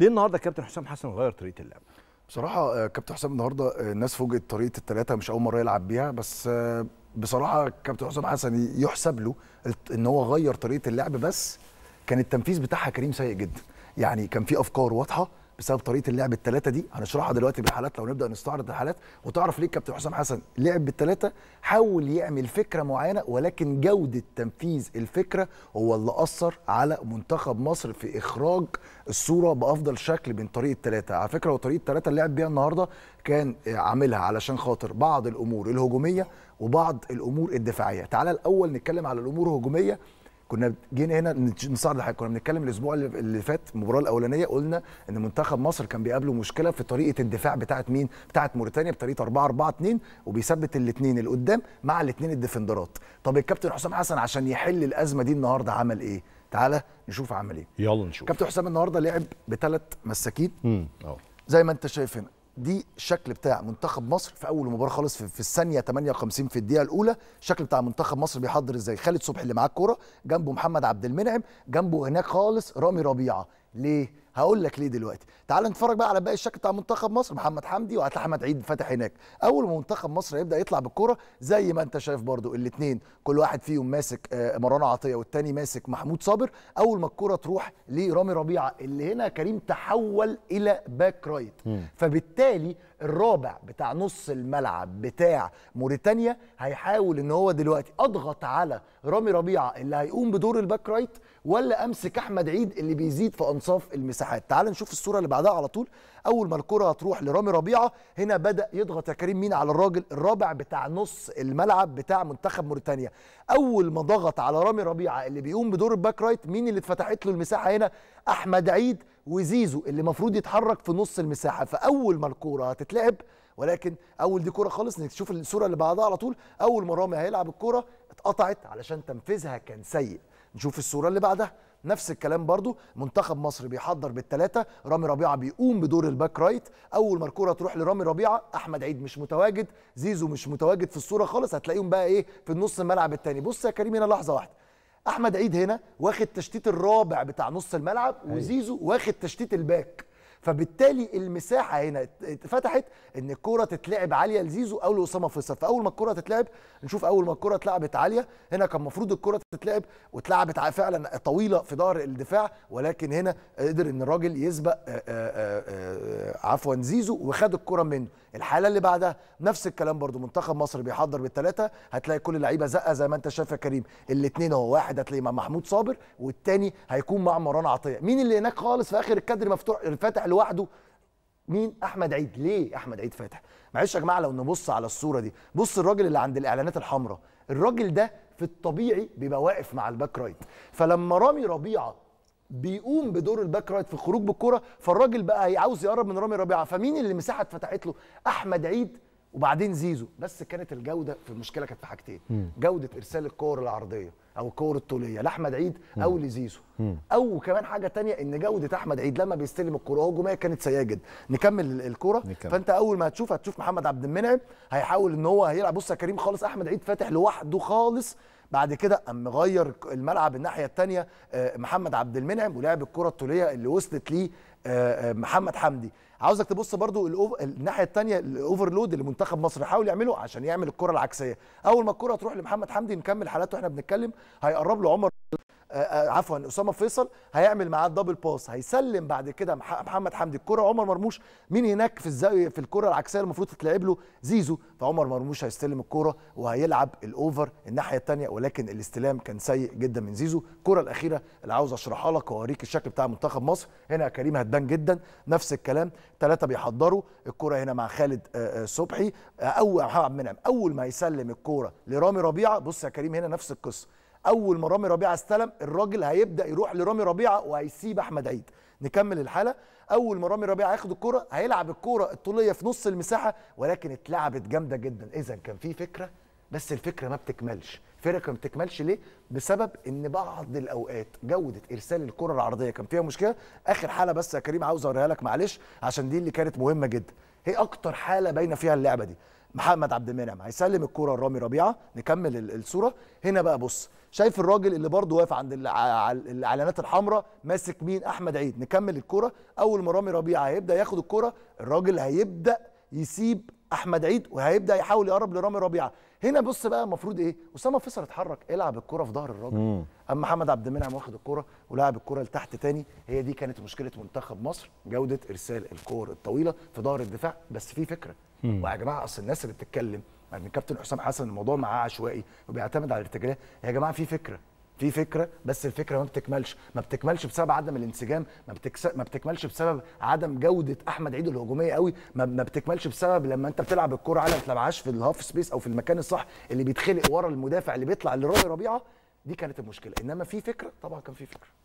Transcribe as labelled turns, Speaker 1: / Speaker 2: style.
Speaker 1: ليه النهارده كابتن حسام حسن غير طريقه اللعب؟ بصراحه آه، كابتن حسام النهارده آه، الناس فوجئت طريقه الثلاثه مش اول مره يلعب بيها بس آه، بصراحه كابتن حسام حسن يحسب له ان هو غير طريقه اللعب بس كان التنفيذ بتاعها كريم سيء جدا يعني كان في افكار واضحه بسبب طريقه اللعب الثلاثه دي هنشرحها دلوقتي بالحالات لو نبدا نستعرض الحالات وتعرف ليه الكابتن حسام حسن لعب بالثلاثه حاول يعمل فكره معينه ولكن جوده تنفيذ الفكره هو اللي اثر على منتخب مصر في اخراج الصوره بافضل شكل من طريقه الثلاثه على فكره وطريقه الثلاثه اللي لعب بيها النهارده كان عاملها علشان خاطر بعض الامور الهجوميه وبعض الامور الدفاعيه تعال الاول نتكلم على الامور الهجوميه كنا جينا هنا نصعد لحاجه كنا بنتكلم الاسبوع اللي فات المباراه الاولانيه قلنا ان منتخب مصر كان بيقابله مشكله في طريقه الدفاع بتاعه مين بتاعه موريتانيا بطريقه 4 4 2 وبيثبت الاثنين اللي قدام مع الاثنين الديفندرات طب الكابتن حسام حسن عشان يحل الازمه دي النهارده عمل ايه تعالى نشوف عمل ايه يلا نشوف كابتن حسام النهارده لعب بثلاث مساكين امم زي ما انت شايف هنا دي الشكل بتاع منتخب مصر في اول مباراه خالص في, الثانيه 58 في الدقيقه الاولى الشكل بتاع منتخب مصر بيحضر ازاي خالد صبحي اللي معاه الكوره جنبه محمد عبد المنعم جنبه هناك خالص رامي ربيعه ليه هقول لك ليه دلوقتي تعال نتفرج بقى على باقي الشكل بتاع منتخب مصر محمد حمدي وهتلاقي احمد عيد فتح هناك اول ما منتخب مصر هيبدا يطلع بالكره زي ما انت شايف برضو الاثنين كل واحد فيهم ماسك آه، مروان عطيه والتاني ماسك محمود صابر اول ما الكره تروح لرامي ربيعه اللي هنا كريم تحول الى باك رايت فبالتالي الرابع بتاع نص الملعب بتاع موريتانيا هيحاول ان هو دلوقتي اضغط على رامي ربيعه اللي هيقوم بدور الباك رايت ولا امسك احمد عيد اللي بيزيد في انصاف المساحات تعال نشوف الصوره اللي بعدها على طول اول ما الكره هتروح لرامي ربيعه هنا بدا يضغط يا كريم مين على الراجل الرابع بتاع نص الملعب بتاع منتخب موريتانيا اول ما ضغط على رامي ربيعه اللي بيقوم بدور الباك رايت مين اللي اتفتحت له المساحه هنا احمد عيد وزيزو اللي المفروض يتحرك في نص المساحه فاول ما الكوره هتتلعب ولكن اول دي كوره خالص نشوف الصوره اللي بعدها على طول اول ما رامي هيلعب الكوره اتقطعت علشان تنفيذها كان سيء نشوف الصوره اللي بعدها نفس الكلام برضو منتخب مصر بيحضر بالثلاثه رامي ربيعه بيقوم بدور الباك رايت اول ما الكوره تروح لرامي ربيعه احمد عيد مش متواجد زيزو مش متواجد في الصوره خالص هتلاقيهم بقى ايه في النص الملعب الثاني بص يا كريم هنا لحظه واحده احمد عيد هنا واخد تشتيت الرابع بتاع نص الملعب أيوه. وزيزو واخد تشتيت الباك فبالتالي المساحه هنا اتفتحت ان الكوره تتلعب عاليه لزيزو او لاسامه فيصل فاول ما الكوره تتلعب نشوف اول ما الكوره اتلعبت عاليه هنا كان المفروض الكوره تتلعب واتلعبت فعلا طويله في ظهر الدفاع ولكن هنا قدر ان الراجل يسبق عفوا زيزو وخد الكوره منه الحاله اللي بعدها نفس الكلام برضو منتخب مصر بيحضر بالثلاثه هتلاقي كل اللعيبه زقه زي ما انت شايف يا كريم الاثنين اهو واحد هتلاقيه مع محمود صابر والثاني هيكون مع مروان عطيه مين اللي هناك خالص في اخر الكادر مفتوح فاتح لوحده مين احمد عيد ليه احمد عيد فاتح معلش يا جماعه لو نبص على الصوره دي بص الراجل اللي عند الاعلانات الحمراء الراجل ده في الطبيعي بيبقى واقف مع الباك رايت فلما رامي ربيعه بيقوم بدور الباك رايت في الخروج بالكره فالراجل بقى عاوز يقرب من رامي ربيعه فمين اللي مساحه اتفتحت له احمد عيد وبعدين زيزو بس كانت الجوده في المشكله كانت في حاجتين جوده ارسال الكور العرضيه او الكور الطوليه لاحمد عيد او لزيزو او كمان حاجه تانية ان جوده احمد عيد لما بيستلم الكره هو هجوميه كانت سيئه جدا نكمل الكوره فانت اول ما هتشوف هتشوف محمد عبد المنعم هيحاول ان هو هيلعب بص يا كريم خالص احمد عيد فاتح لوحده خالص بعد كده قام مغير الملعب الناحيه الثانيه آه، محمد عبد المنعم ولعب الكره الطوليه اللي وصلت ليه آه، آه، محمد حمدي عاوزك تبص برضو الناحيه الثانيه الاوفرلود اللي منتخب مصر يحاول يعمله عشان يعمل الكره العكسيه اول ما الكره تروح لمحمد حمدي نكمل حالاته واحنا بنتكلم هيقرب له عمر آه، آه، عفوا اسامه فيصل هيعمل معاه الدبل باس هيسلم بعد كده محمد حمدي الكره عمر مرموش مين هناك في الزاويه في الكره العكسيه المفروض تتلعب له زيزو فعمر مرموش هيستلم الكره وهيلعب الاوفر الناحيه الثانيه ولكن الاستلام كان سيء جدا من زيزو الكره الاخيره اللي عاوز اشرحها لك واوريك الشكل بتاع منتخب مصر هنا يا كريم هتبان جدا نفس الكلام ثلاثه بيحضروا الكره هنا مع خالد آه، صبحي او محمد المنعم اول ما يسلم الكوره لرامي ربيعه بص يا كريم هنا نفس القصه اول ما رامي ربيعه استلم الراجل هيبدا يروح لرامي ربيعه وهيسيب احمد عيد نكمل الحاله اول ما رامي ربيعه ياخد الكره هيلعب الكره الطوليه في نص المساحه ولكن اتلعبت جامده جدا اذا كان في فكره بس الفكره ما بتكملش الفرقه ما بتكملش ليه بسبب ان بعض الاوقات جوده ارسال الكره العرضيه كان فيها مشكله اخر حاله بس يا كريم عاوز اوريها لك معلش عشان دي اللي كانت مهمه جدا هي اكتر حاله باينه فيها اللعبه دي محمد عبد المنعم هيسلم الكره لرامي ربيعه نكمل الصوره هنا بقى بص شايف الراجل اللي برضه واقف عند الاعلانات الحمراء ماسك مين احمد عيد نكمل الكره اول ما رامي ربيعه هيبدا ياخد الكره الراجل هيبدا يسيب احمد عيد وهيبدا يحاول يقرب لرامي ربيعه هنا بص بقى المفروض ايه اسامه فيصل اتحرك العب الكره في ظهر الراجل اما محمد عبد المنعم واخد الكره ولعب الكره لتحت تاني هي دي كانت مشكله منتخب مصر جوده ارسال الكور الطويله في ظهر الدفاع بس في فكره ويا جماعه اصل الناس اللي بتتكلم يعني كابتن حسام حسن الموضوع معاه عشوائي وبيعتمد على الارتجاليه يا جماعه في فكره في فكره بس الفكره ما بتكملش ما بتكملش بسبب عدم الانسجام ما, بتكس... ما بتكملش بسبب عدم جوده احمد عيد الهجوميه قوي ما... ما بتكملش بسبب لما انت بتلعب الكره على ما تلعبهاش في الهاف سبيس او في المكان الصح اللي بيتخلق ورا المدافع اللي بيطلع لرامي ربيعه دي كانت المشكله انما في فكره طبعا كان في فكره